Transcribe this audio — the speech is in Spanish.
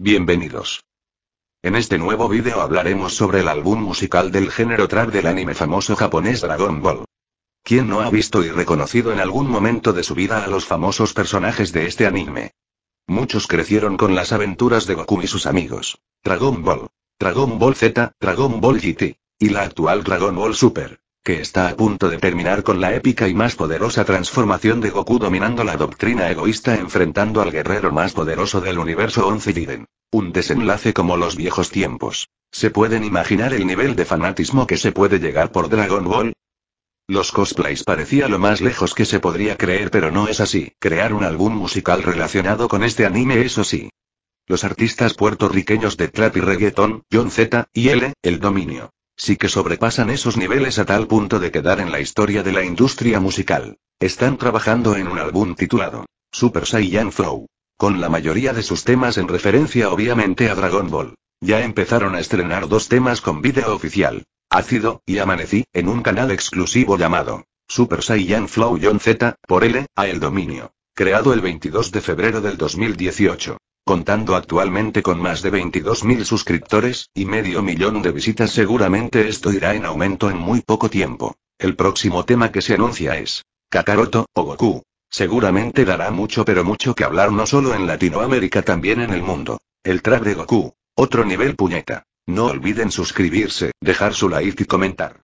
Bienvenidos. En este nuevo vídeo hablaremos sobre el álbum musical del género trap del anime famoso japonés Dragon Ball. ¿Quién no ha visto y reconocido en algún momento de su vida a los famosos personajes de este anime? Muchos crecieron con las aventuras de Goku y sus amigos. Dragon Ball. Dragon Ball Z, Dragon Ball GT. Y la actual Dragon Ball Super que está a punto de terminar con la épica y más poderosa transformación de Goku dominando la doctrina egoísta enfrentando al guerrero más poderoso del universo 11 Jiden. Un desenlace como los viejos tiempos. ¿Se pueden imaginar el nivel de fanatismo que se puede llegar por Dragon Ball? Los cosplays parecía lo más lejos que se podría creer, pero no es así. Crear un álbum musical relacionado con este anime, eso sí. Los artistas puertorriqueños de trap y reggaeton, John Z y L, El Dominio, sí que sobrepasan esos niveles a tal punto de quedar en la historia de la industria musical. Están trabajando en un álbum titulado Super Saiyan Flow. Con la mayoría de sus temas en referencia obviamente a Dragon Ball. Ya empezaron a estrenar dos temas con video oficial. Ácido, y Amanecí, en un canal exclusivo llamado Super Saiyan Flow John Z, por L, a El Dominio. Creado el 22 de febrero del 2018 contando actualmente con más de 22.000 suscriptores, y medio millón de visitas seguramente esto irá en aumento en muy poco tiempo. El próximo tema que se anuncia es Kakaroto, o Goku. Seguramente dará mucho pero mucho que hablar no solo en Latinoamérica también en el mundo. El trap de Goku. Otro nivel puñeta. No olviden suscribirse, dejar su like y comentar.